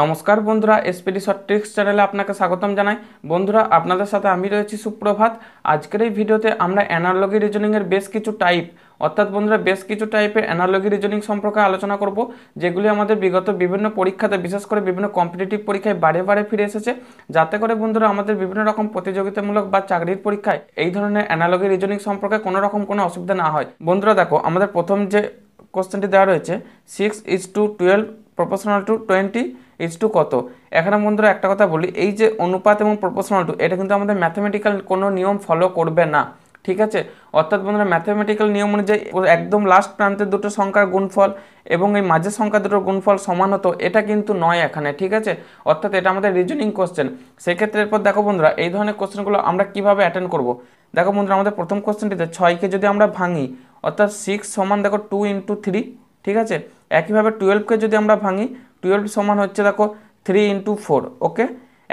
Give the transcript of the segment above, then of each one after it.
নমস্কার বন্ধুরা SPD short tricks চ্যানেলে আপনাকে স্বাগতম জানাই বন্ধুরা আপনাদের সাথে আমি রয়েছি সুপ্রভাত আজকের এই ভিডিওতে আমরা অ্যানালগি রিজনিংয়ের বেশ কিছু টাইপ অর্থাৎ বন্ধুরা বেশ কিছু টাইপের অ্যানালগি রিজনিং সম্পর্কে আলোচনা করব যেগুলি আমাদের বিগত বিভিন্ন পরীক্ষাতে বিশেষ করে বিভিন্ন কম্পিটিটিভ পরীক্ষায় বারে বারে ফিরে এসেছে যাতে করে বন্ধুরা আমাদের বিভিন্ন রকম প্রতিযোগিতামূলক বা চাকরির পরীক্ষায় এই ধরনের অ্যানালগি রিজনিং সম্পর্কে কোনো রকম কোনো অসুবিধা না হয় বন্ধুরা দেখো আমাদের প্রথম যে কোশ্চেনটি দেওয়া রয়েছে six is to twelve proportional to twenty H to কত এখানে বন্ধুরা একটা কথা বলি এই যে অনুপাত এবং প্রপোশনাল টু এটা কিন্তু আমাদের ম্যাথমেটিক্যাল কোনো নিয়ম ফলো করবে না ঠিক আছে অর্থাৎ বন্ধুরা ম্যাথামেটিক্যাল নিয়ম অনুযায়ী একদম লাস্ট প্রান্তের দুটো সংখ্যার গুণফল এবং এই মাঝের সংখ্যা দুটোর গুণফল সমান হতো এটা কিন্তু নয় এখানে ঠিক আছে অর্থাৎ এটা আমাদের রিজনিং কোশ্চেন সেক্ষেত্রে এরপর দেখো বন্ধুরা এই ধরনের কোশ্চেনগুলো আমরা কিভাবে অ্যাটেন্ড করব দেখো বন্ধুরা আমাদের প্রথম কোশ্চেনটিতে ছয়কে যদি আমরা ভাঙি অর্থাৎ সিক্স সমান দেখো টু ইন্টু থ্রি ঠিক আছে একইভাবে টুয়েলভকে যদি আমরা ভাঙি টুয়েলভ সমান হচ্ছে দেখো থ্রি ইন্টু ফোর ওকে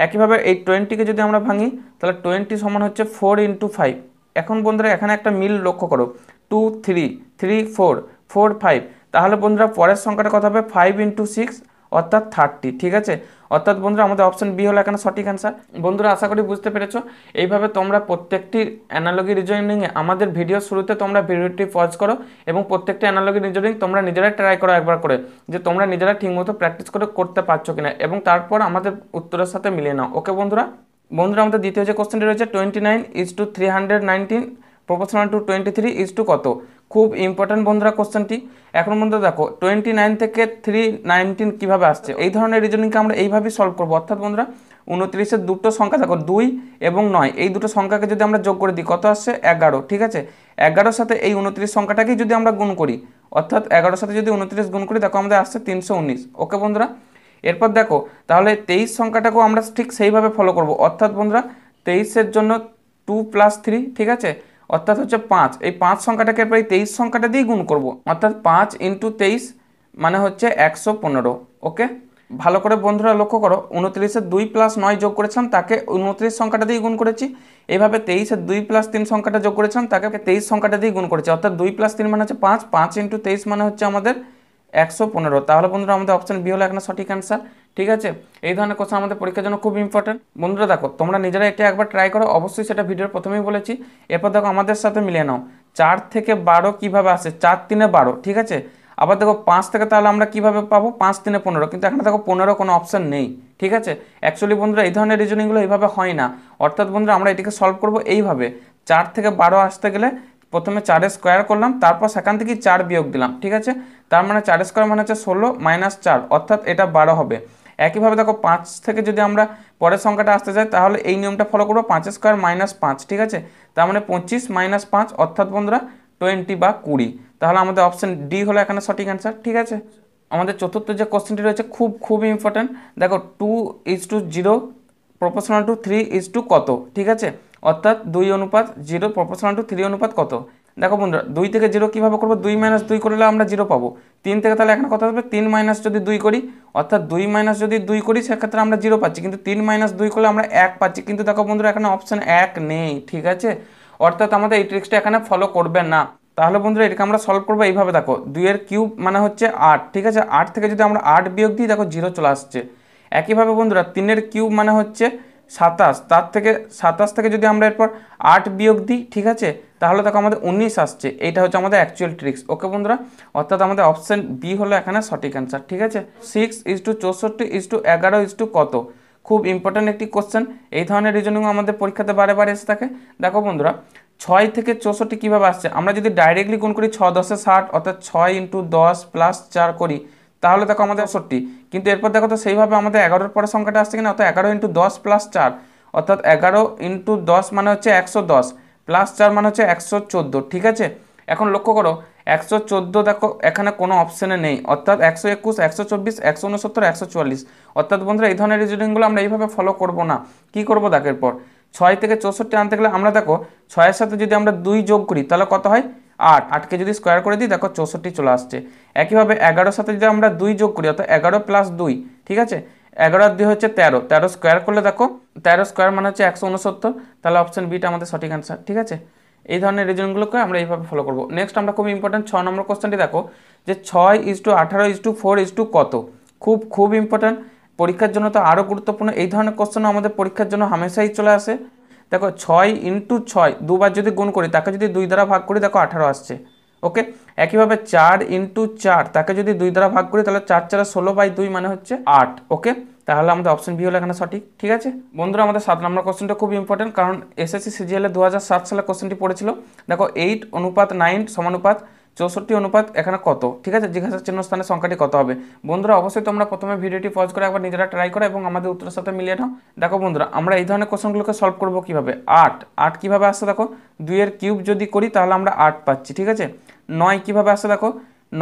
একইভাবে এই টোয়েন্টিকে যদি আমরা ভাঙি তাহলে টোয়েন্টি সমান হচ্ছে ফোর ইন্টু ফাইভ এখন বন্ধুরা এখানে একটা মিল লক্ষ্য করো two three three four four five তাহলে বন্ধুরা পরের সংখ্যাটা কথা হবে ফাইভ ইন্টু সিক্স অর্থাৎ থার্টি ঠিক আছে অর্থাৎ বন্ধুরা আমাদের অপশন বি হলো এখানে সঠিক অ্যান্সার বন্ধুরা আশা করি বুঝতে পেরেছো এইভাবে তোমরা প্রত্যেকটি অ্যানালগি রিজনিংয়ে আমাদের ভিডিও শুরুতে তোমরা ভিডিওটি পজ করো এবং প্রত্যেকটি অ্যানালগি রিজনিং তোমরা নিজেরাই ট্রাই করো একবার করে যে তোমরা নিজেরা ঠিকমতো প্র্যাকটিস করে করতে পারছো কিনা এবং তারপর আমাদের উত্তরের সাথে মিলিয়ে নাও ওকে বন্ধুরা বন্ধুরা আমাদের দ্বিতীয় যে কোশ্চেনটি রয়েছে twenty nine is to three hundred nineteen proportional to twenty three is to কত খুব ইম্পর্ট্যান্ট বন্ধুরা কোশ্চেনটি এখন বন্ধু দেখো টোয়েন্টি নাইন থেকে থ্রি নাইনটিন কীভাবে আসছে এই ধরনের রিজনিংকে আমরা এইভাবেই সলভ করবো অর্থাৎ বন্ধুরা উনত্রিশের দুটো সংখ্যা দেখো দুই এবং নয় এই দুটো সংখ্যাকে যদি আমরা যোগ করে দিই কত আসছে এগারো ঠিক আছে এগারোর সাথে এই উনত্রিশ সংখ্যাটাকেই যদি আমরা গুণ করি অর্থাৎ এগারোর সাথে যদি উনত্রিশ গুণ করি দেখো আমাদের আসছে তিনশো উনিশ ওকে বন্ধুরা এরপর দেখো তাহলে তেইশ সংখ্যাটাকেও আমরা ঠিক সেইভাবে ফলো করব অর্থাৎ বন্ধুরা তেইশের জন্য টু প্লাস থ্রি ঠিক আছে অর্থাৎ হচ্ছে পাঁচ এই পাঁচ সংখ্যাটাকে প্রায় তেইশ সংখ্যাটা দিয়ে গুণ করব। অর্থাৎ পাঁচ ইন্টু তেইশ মানে হচ্ছে একশো পনেরো ওকে ভালো করে বন্ধুরা লক্ষ্য করো উনত্রিশে দুই প্লাস নয় যোগ করেছিলাম তাকে উনত্রিশ সংখ্যাটা দিয়ে গুণ করেছি এইভাবে তেইশে দুই প্লাস তিন সংখ্যাটা যোগ করেছিলাম তাকে তেইশ সংখ্যাটা দিয়ে গুণ করেছি অর্থাৎ দুই প্লাস তিন মানে হচ্ছে পাঁচ পাঁচ ইন্টু তেইশ মানে হচ্ছে আমাদের একশো পনেরো তাহলে বন্ধুরা আমাদের অপশন বি হলো একটা সঠিক অ্যান্সার ঠিক আছে এই ধরনের কোশ্চেন আমাদের পরীক্ষার জন্য খুব ইম্পর্টেন্ট বন্ধুরা দেখো তোমরা নিজেরা এটা একবার ট্রাই করো অবশ্যই সেটা ভিডিওর প্রথমেই বলেছি এরপর দেখো আমাদের সাথে মিলিয়ে নাও চার থেকে বারো কীভাবে আসে চার তিনে বারো ঠিক আছে আবার দেখো পাঁচ থেকে তাহলে আমরা কীভাবে পাবো পাঁচ তিনে পনেরো কিন্তু এখানে দেখো পনেরো কোনো অপশান নেই ঠিক আছে অ্যাকচুয়ালি বন্ধুরা এই ধরনের রিজনিংগুলো এইভাবে হয় না অর্থাৎ বন্ধুরা আমরা এটিকে সলভ করব এইভাবে চার থেকে বারো আসতে গেলে প্রথমে চারে স্কোয়ার করলাম তারপর সেখান থেকে চার বিয়োগ দিলাম ঠিক আছে তার মানে চার স্কোয়ার মানে হচ্ছে ষোলো মাইনাস চার অর্থাৎ এটা বারো হবে একইভাবে দেখো পাঁচ থেকে যদি আমরা পরের সংখ্যাটা আসতে যাই তাহলে এই নিয়মটা ফলো করবো পাঁচের স্কোয়ার মাইনাস পাঁচ ঠিক আছে তার মানে পঁচিশ মাইনাস পাঁচ অর্থাৎ বন্ধুরা টোয়েন্টি বা কুড়ি তাহলে আমাদের অপশান ডি হলো এখানে সঠিক অ্যান্সার ঠিক আছে আমাদের চতুর্থ যে কোশ্চেনটি রয়েছে খুব খুবই ইম্পর্ট্যান্ট দেখো two is to zero proportional to three is to কত ঠিক আছে অর্থাৎ দুই অনুপাত জিরো প্রপোর্শনাল টু থ্রি অনুপাত কত দেখো বন্ধুরা দুই থেকে জিরো কীভাবে করবো দুই মাইনাস দুই করলে আমরা জিরো পাবো তিন থেকে তাহলে এখানে কথা বলবে তিন মাইনাস যদি দুই করি অর্থাৎ দুই মাইনাস যদি দুই করি সেক্ষেত্রে আমরা জিরো পাচ্ছি কিন্তু তিন মাইনাস দুই করলে আমরা এক পাচ্ছি কিন্তু দেখো বন্ধুরা এখানে অপশান এক নেই ঠিক আছে অর্থাৎ আমাদের এই ট্রিক্সটা এখানে ফলো করবে না তাহলে বন্ধুরা এটাকে আমরা সলভ করবো এইভাবে দেখো দুইয়ের কিউব মানে হচ্ছে আট ঠিক আছে আট থেকে যদি আমরা আট বিয়োগ দিই দেখো জিরো চলে আসছে একইভাবে বন্ধুরা তিনের কিউব মানে হচ্ছে সাতাশ তার থেকে সাতাশ থেকে যদি আমরা এরপর আট বিয়োগ দিই ঠিক আছে তাহলে দেখো আমাদের উনিশ আসছে এইটা হচ্ছে আমাদের অ্যাকচুয়াল ট্রিক্স ওকে বন্ধুরা অর্থাৎ আমাদের অপশান বি হলো এখানে সঠিক অ্যান্সার ঠিক আছে সিক্স ইস টু চৌষট্টি ইস টু এগারো ইস টু কত খুব ইম্পর্ট্যান্ট একটি কোশ্চেন এই ধরনের রিজনিং আমাদের পরীক্ষাতে বারে বারে এসে থাকে দেখো বন্ধুরা ছয় থেকে চৌষট্টি কীভাবে আসছে আমরা যদি ডাইরেক্টলি গুণ করি ছ দশে ষাট অর্থাৎ ছয় ইন্টু দশ প্লাস চার করি তাহলে দেখো আমাদের একষট্টি কিন্তু এরপর দেখো তো সেইভাবে আমাদের এগারোর পরের সংখ্যাটা আসছে কিনা অর্থাৎ এগারো ইন্টু দশ প্লাস চার অর্থাৎ এগারো ইন্টু দশ মানে হচ্ছে একশো দশ প্লাস চার মানে হচ্ছে একশো চোদ্দো ঠিক আছে এখন লক্ষ্য করো একশো চোদ্দো দেখো এখানে কোনো অপশানে নেই অর্থাৎ একশো একুশ একশো চব্বিশ একশো উনসত্তর একশো চুয়াল্লিশ অর্থাৎ বন্ধুরা এই ধরনের রিজনিংগুলো আমরা এইভাবে ফলো করব না কি করব দেখের পর ছয় থেকে চৌষট্টি আনতে গেলে আমরা দেখো ছয়ের সাথে যদি আমরা দুই যোগ করি তাহলে কত হয় আট আটকে যদি স্কোয়ার করে দিই দেখো চৌষট্টি চলে আসছে একইভাবে এগারোর সাথে যদি আমরা দুই যোগ করি অর্থাৎ এগারো প্লাস দুই ঠিক আছে এগারো আর দুই হচ্ছে তেরো তেরো স্কোয়ার করলে দেখো তেরো স্কোয়ার মানে হচ্ছে একশো উনসত্তর তাহলে অপশান বিটা আমাদের সঠিক অ্যান্সার ঠিক আছে এই ধরনের রিজনগুলোকে আমরা এইভাবে ফলো করবো নেক্সট আমরা খুব ইম্পর্টেন্ট ছ নম্বর কোশ্চেনটি দেখো যে ছয় ইস টু আঠারো is to four is to কত খুব খুব ইম্পর্টেন্ট পরীক্ষার জন্য তো আরও গুরুত্বপূর্ণ এই ধরনের কোশ্চেনও আমাদের পরীক্ষার জন্য হামেশাই চলে আসে দেখো ছয় ইন্টু ছয় দুবার যদি গুণ করি তাকে যদি দুই দ্বারা ভাগ করি দেখো আঠারো আসছে ওকে একইভাবে চার ইন্টু চার তাকে যদি দুই দ্বারা ভাগ করি তাহলে চার চারা ষোলো বাই দুই মানে হচ্ছে আট ওকে তাহলে আমাদের অপশন বি হলো এখানে সঠিক ঠিক আছে বন্ধুরা আমাদের সাত নম্বর কোশ্চেনটা খুব ইম্পর্টেন্ট কারণ এসএসসি সিজিএলে দু হাজার সাত সালে কোশ্চেনটি পড়েছিল দেখো এইট অনুপাত নাইন সমানুপাত চৌষট্টি অনুপাত এখানে কত ঠিক আছে জিজ্ঞাসা চিহ্ন স্থানের সংখ্যাটি কত হবে বন্ধুরা অবশ্যই তোমরা প্রথমে ভিডিওটি পজ করে একবার নিজেরা ট্রাই করো এবং আমাদের উত্তরের সাথে মিলিয়ে নাও দেখো বন্ধুরা আমরা এই ধরনের কোশ্চেনগুলোকে সলভ করবো কীভাবে আট আট কীভাবে আসছে দেখো দুইয়ের কিউব যদি করি তাহলে আমরা আট পাচ্ছি ঠিক আছে নয় কীভাবে আসছে দেখো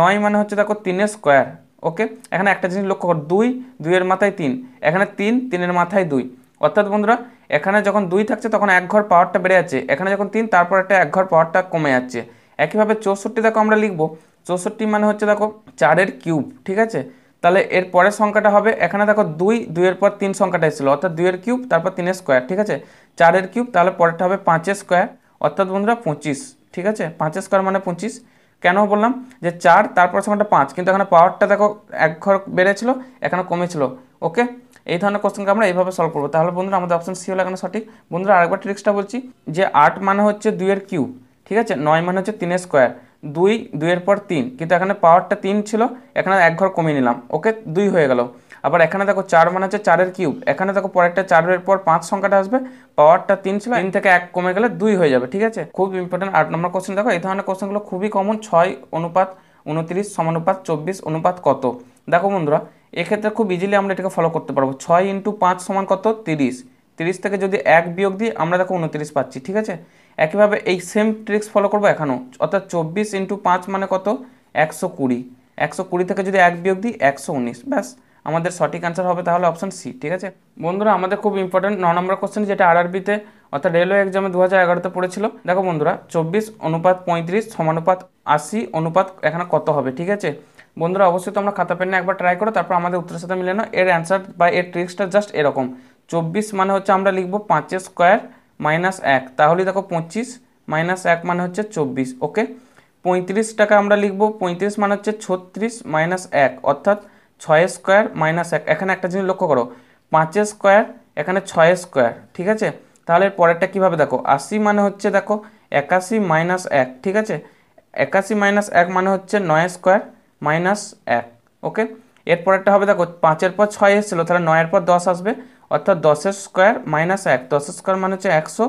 নয় মানে হচ্ছে দেখো তিনের স্কোয়ার ওকে এখানে একটা জিনিস লক্ষ্য কর দুই দুইয়ের মাথায় তিন এখানে তিন তিনের মাথায় দুই অর্থাৎ বন্ধুরা এখানে যখন দুই থাকছে তখন এক ঘর পাওয়ারটা বেড়ে যাচ্ছে এখানে যখন তিন তারপর একটা এক ঘর পাওয়ারটা কমে যাচ্ছে একইভাবে চৌষট্টি দেখো আমরা লিখবো চৌষট্টি মানে হচ্ছে দেখো চারের কিউব ঠিক আছে তাহলে এর পরের সংখ্যাটা হবে এখানে দেখো দুই দুইয়ের পর তিন সংখ্যাটা এসেছিলো অর্থাৎ দুইয়ের কিউব তারপর তিনের স্কোয়ার ঠিক আছে চারের কিউব তাহলে পরেরটা হবে পাঁচের স্কোয়ার অর্থাৎ বন্ধুরা পঁচিশ ঠিক আছে পাঁচের স্কোয়ার মানে পঁচিশ কেন বললাম যে চার তারপর সংখ্যাটা পাঁচ কিন্তু এখানে পাওয়ারটা দেখো এক ঘর বেড়েছিল এখানে কমেছিল ওকে এই ধরনের কোশ্চেনকে আমরা এইভাবে সলভ করবো তাহলে বন্ধুরা আমাদের অপশন সি হলো এখানে সঠিক বন্ধুরা আরেকবার ট্রিক্সটা বলছি যে আট মানে হচ্ছে দুইয়ের কিউব ঠিক আছে নয় মানে হচ্ছে তিনের স্কোয়ার দুই দুইয়ের পর তিন কিন্তু এখানে পাওয়ারটা তিন ছিল এখানে এক ঘর কমিয়ে নিলাম ওকে দুই হয়ে গেল আবার এখানে দেখো চার মানে হচ্ছে চারের কিউব এখানে দেখো পরেরটা চারের পর পাঁচ সংখ্যাটা আসবে পাওয়ারটা তিন ছিল তিন থেকে এক কমে গেলে দুই হয়ে যাবে ঠিক আছে খুব ইম্পর্টেন্ট আট নম্বর কোশ্চেন দেখো এই ধরনের কোশ্চেনগুলো খুবই কমন ছয় অনুপাত উনত্রিশ সমানুপাত চব্বিশ অনুপাত কত দেখো বন্ধুরা এক্ষেত্রে খুব ইজিলি আমরা এটাকে ফলো করতে পারবো ছয় ইন্টু পাঁচ সমান কত তিরিশ তিরিশ থেকে যদি এক বিয়োগ দিই আমরা দেখো উনত্রিশ পাচ্ছি ঠিক আছে একইভাবে এই সেম ট্রিক্স ফলো করবো এখানেও অর্থাৎ চব্বিশ ইন্টু পাঁচ মানে কত একশো কুড়ি একশো কুড়ি থেকে যদি এক বিয়োগ দিই একশো উনিশ ব্যাস আমাদের সঠিক অ্যান্সার হবে তাহলে অপশান সি ঠিক আছে বন্ধুরা আমাদের খুব ইম্পর্টেন্ট ন নম্বর কোশ্চেন যেটা আরআরবিতে অর্থাৎ রেলওয়ে এক্সামে দু হাজার এগারোতে পড়েছিল দেখো বন্ধুরা চব্বিশ অনুপাত পঁয়ত্রিশ সমানুপাত আশি অনুপাত এখানে কত হবে ঠিক আছে বন্ধুরা অবশ্যই তোমরা খাতা পেন একবার ট্রাই করো তারপর আমাদের উত্তরের সাথে মিলে নাও এর অ্যান্সার বা এর ট্রিক্সটা জাস্ট এরকম চব্বিশ মানে হচ্ছে আমরা লিখব পাঁচের স্কোয়ার মাইনাস এক তাহলে দেখো পঁচিশ মাইনাস এক মানে হচ্ছে চব্বিশ ওকে পঁয়ত্রিশ টাকা আমরা লিখব পঁয়ত্রিশ মানে হচ্ছে ছত্রিশ মাইনাস এক অর্থাৎ ছয় স্কোয়ার মাইনাস এক এখানে একটা জিনিস লক্ষ্য করো পাঁচের স্কোয়ার এখানে ছয় স্কোয়ার ঠিক আছে তাহলে পরেরটা কীভাবে দেখো আশি মানে হচ্ছে দেখো একাশি মাইনাস এক ঠিক আছে একাশি মাইনাস এক মানে হচ্ছে নয় স্কোয়ার মাইনাস এক ওকে এরপর একটা হবে দেখো পাঁচের পর ছয় এসেছিলো তাহলে নয়ের পর দশ আসবে অর্থাৎ দশের স্কোয়ার মাইনাস এক দশের স্কোয়ার মানে হচ্ছে একশো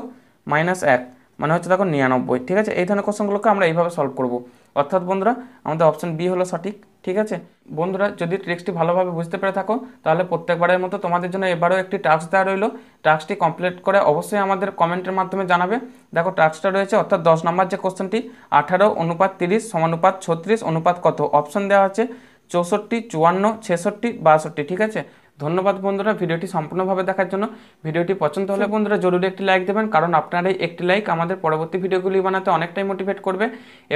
মাইনাস এক মানে হচ্ছে দেখো নিরানব্বই ঠিক আছে এই ধরনের কোশ্চনগুলোকে আমরা এইভাবে সলভ করব অর্থাৎ বন্ধুরা আমাদের অপশন বি হলো সঠিক ঠিক আছে বন্ধুরা যদি ট্রিক্সটি ভালোভাবে বুঝতে পেরে থাকো তাহলে প্রত্যেকবারের মতো তোমাদের জন্য এবারও একটি টাস্ক দেওয়া রইলো টাস্কটি কমপ্লিট করে অবশ্যই আমাদের কমেন্টের মাধ্যমে জানাবে দেখো টাস্কটা রয়েছে অর্থাৎ দশ নম্বর যে কোশ্চেনটি আঠারো অনুপাত তিরিশ সমানুপাত ছত্রিশ অনুপাত কত অপশন দেওয়া আছে চৌষট্টি চুয়ান্ন ছেষট্টি বাষট্টি ঠিক আছে ধন্যবাদ বন্ধুরা ভিডিওটি সম্পূর্ণভাবে দেখার জন্য ভিডিওটি পছন্দ হলে বন্ধুরা জরুরি একটি লাইক দেবেন কারণ আপনার এই একটি লাইক আমাদের পরবর্তী ভিডিওগুলি বানাতে অনেকটাই মোটিভেট করবে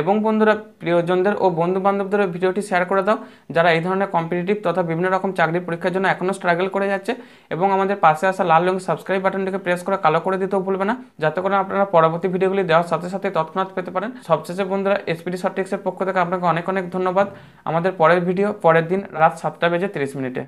এবং বন্ধুরা প্রিয়জনদের ও বন্ধু বান্ধবদের ভিডিওটি শেয়ার করে দাও যারা এই ধরনের কম্পিটিটিভ তথা বিভিন্ন রকম চাকরির পরীক্ষার জন্য এখনও স্ট্রাগল করে যাচ্ছে এবং আমাদের পাশে আসা লাল রঙের সাবস্ক্রাইব বাটনটিকে প্রেস করে কালো করে দিতেও ভুলবে না যাতে করে আপনারা পরবর্তী ভিডিওগুলি দেওয়ার সাথে সাথে তৎক্ষণাৎ পেতে পারেন সবশেষে বন্ধুরা এসপিডি শর্টেক্সের পক্ষ থেকে আপনাকে অনেক অনেক ধন্যবাদ আমাদের পরের ভিডিও পরের দিন রাত সাতটা বেজে তিরিশ মিনিটে